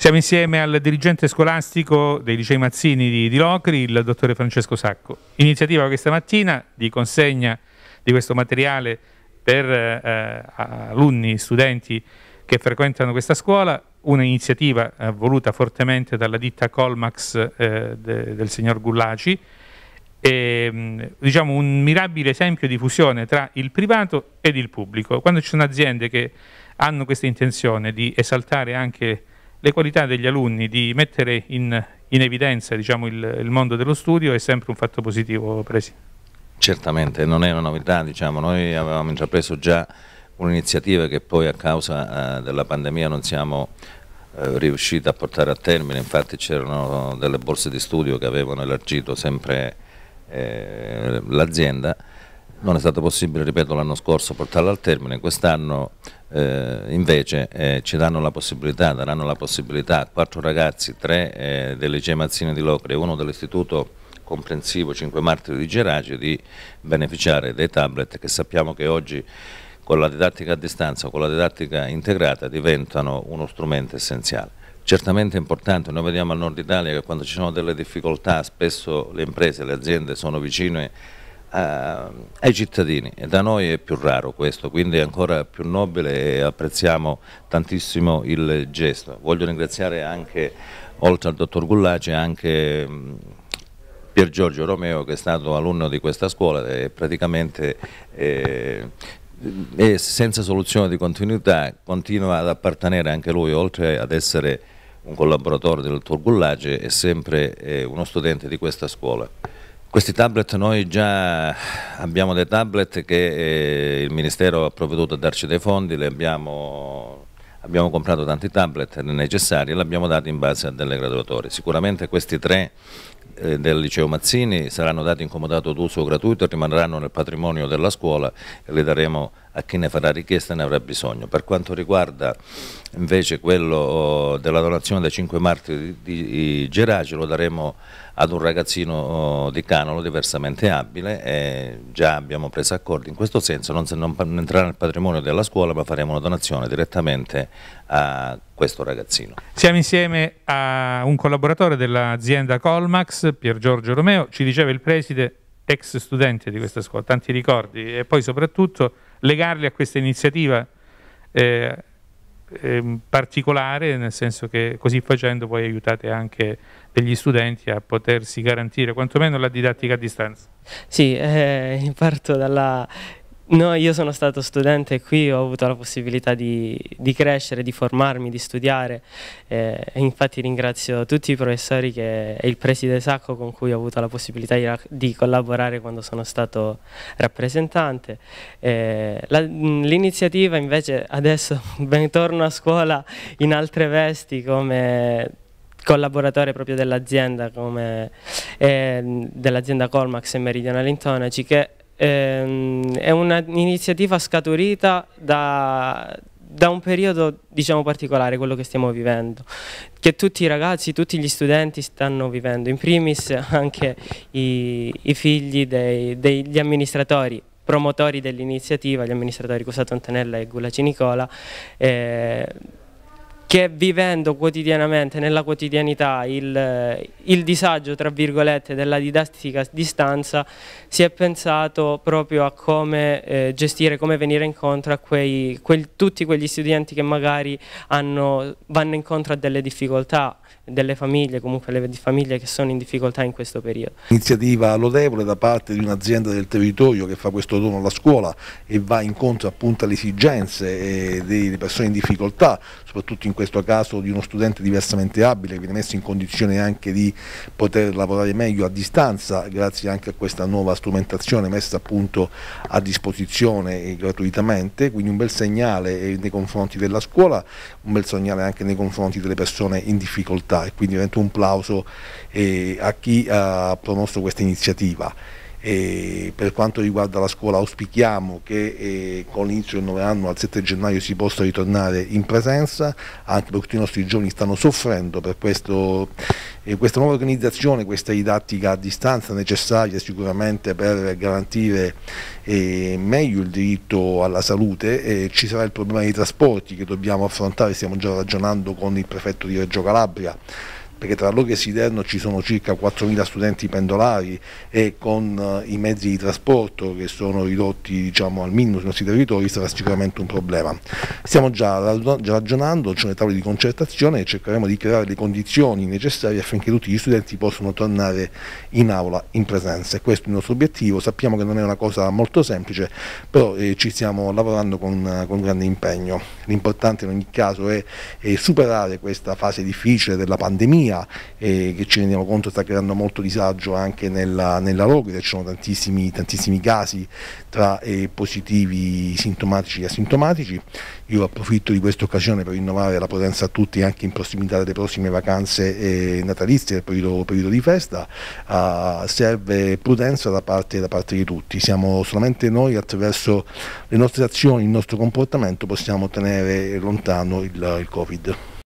Siamo insieme al dirigente scolastico dei licei Mazzini di, di, Locri, il dottore Francesco Sacco. Iniziativa questa mattina di consegna di questo materiale per eh, alunni, studenti che frequentano questa scuola, un'iniziativa eh, voluta fortemente dalla ditta Colmax eh, de, del signor Gullaci, e, mm, diciamo un mirabile esempio di fusione tra il privato ed il pubblico. Quando ci sono aziende che hanno questa intenzione di esaltare anche le qualità degli alunni, di mettere in, in evidenza diciamo, il, il, mondo dello studio è sempre un fatto positivo, Presi. Certamente, non è una novità, diciamo. noi avevamo intrapreso già un'iniziativa che poi a causa eh, della pandemia non siamo eh, riusciti a portare a termine, infatti c'erano delle borse di studio che avevano elargito sempre eh, l'azienda non è stato possibile, ripeto, l'anno scorso portarla al termine, quest'anno eh, invece eh, ci danno la possibilità, daranno la possibilità a quattro ragazzi, tre eh, del liceo Mazzini di Locre e uno dell'istituto comprensivo 5 Marti di Geraci di beneficiare dei tablet che sappiamo che oggi con la didattica a distanza con la didattica integrata diventano uno strumento essenziale. Certamente è importante, noi vediamo al nord Italia che quando ci sono delle difficoltà spesso le imprese, le aziende sono vicine a, eh, ai cittadini e da noi è più raro questo, quindi è ancora più nobile e apprezziamo tantissimo il gesto. Voglio ringraziare anche, oltre al dottor Gullace, anche mm, Pier Giorgio Romeo che è stato alunno di questa scuola e praticamente eh, e senza soluzione di continuità continua ad appartenere anche lui, oltre ad essere un collaboratore del dottor Gullace, è sempre eh, uno studente di questa scuola. Questi tablet, noi già abbiamo dei tablet che eh, il Ministero ha provveduto a darci dei fondi, abbiamo, abbiamo, comprato tanti tablet necessari e li abbiamo dati in base a delle graduatorie. Sicuramente questi tre eh, del liceo Mazzini saranno dati in comodato d'uso gratuito, e rimarranno nel patrimonio della scuola e li daremo a chi ne farà richiesta ne avrà bisogno. Per quanto riguarda invece quello oh, della donazione dei 5 marti di Geraci lo daremo ad un ragazzino oh, di Canolo diversamente abile e già abbiamo preso accordi in questo senso, non, non entrerà nel patrimonio della scuola ma faremo una donazione direttamente a questo ragazzino. Siamo insieme a un collaboratore dell'azienda Colmax, Pier Giorgio Romeo, ci diceva il preside ex studente di questa scuola, tanti ricordi e poi soprattutto legarli a questa iniziativa eh, ehm, particolare, nel senso che così facendo voi aiutate anche degli studenti a potersi garantire quantomeno la didattica a distanza. Sì, eh, parto dalla No, io sono stato studente qui, ho avuto la possibilità di, di crescere, di formarmi, di studiare eh, e infatti ringrazio tutti i professori che, e il preside Sacco con cui ho avuto la possibilità di, di collaborare quando sono stato rappresentante. Eh, l'iniziativa invece adesso torno a scuola in altre vesti come collaboratore proprio dell'azienda, eh, dell'azienda Colmax e Meridional Intonaci che ehm, è un'iniziativa scaturita da, da un periodo diciamo particolare, quello che stiamo vivendo, che tutti i ragazzi, tutti gli studenti stanno vivendo, in primis anche i, i figli degli amministratori, promotori dell'iniziativa, gli amministratori Cusato Antonella e Gulaci Nicola, eh, che vivendo quotidianamente, nella quotidianità, il, eh, il disagio, tra virgolette, della didattica a distanza, si è pensato proprio a come eh, gestire, come venire incontro a quei, quel, tutti quegli studenti che magari hanno, vanno incontro a delle difficoltà, delle famiglie, comunque le famiglie che sono in difficoltà in questo periodo. Iniziativa lodevole da parte di un'azienda del territorio che fa questo dono alla scuola e va incontro appunto alle esigenze eh, delle persone in difficoltà, soprattutto in questo caso di uno studente diversamente abile che viene messo in condizione anche di poter lavorare meglio a distanza grazie anche a questa nuova strumentazione messa appunto a disposizione gratuitamente, quindi un bel segnale nei confronti della scuola, un bel segnale anche nei confronti delle persone in difficoltà e quindi un plauso eh, a chi ha promosso questa iniziativa. E per quanto riguarda la scuola auspichiamo che eh, con l'inizio del 9 anno al 7 gennaio si possa ritornare in presenza, anche perché tutti i nostri giovani stanno soffrendo per questo, eh, questa nuova organizzazione, questa didattica a distanza necessaria sicuramente per garantire eh, meglio il diritto alla salute. ci sarà il problema dei trasporti che dobbiamo affrontare, stiamo già ragionando con il prefetto di Reggio Calabria perché tra Loghi e Siderno ci sono circa 4.000 studenti pendolari e con eh, i mezzi di trasporto che sono ridotti diciamo, al minimo sui nostri territori sarà sicuramente un problema. Stiamo già, ragionando, c'è una tavola di concertazione e cercheremo di creare le condizioni necessarie affinché tutti gli studenti possano tornare in aula in presenza e questo è il nostro obiettivo, sappiamo che non è una cosa molto semplice, però eh, ci stiamo lavorando con, con grande impegno. L'importante in ogni caso è, è superare questa fase difficile della pandemia, pandemia eh, che ci rendiamo conto sta creando molto disagio anche nella, nella Logria, ci sono tantissimi, tantissimi casi tra eh, positivi sintomatici e asintomatici. Io approfitto di questa occasione per rinnovare la potenza a tutti anche in prossimità delle prossime vacanze eh, natalizie, del periodo, periodo di festa. Uh, serve prudenza da parte, da parte di tutti. Siamo solamente noi attraverso le nostre azioni, il nostro comportamento possiamo tenere lontano il, il Covid.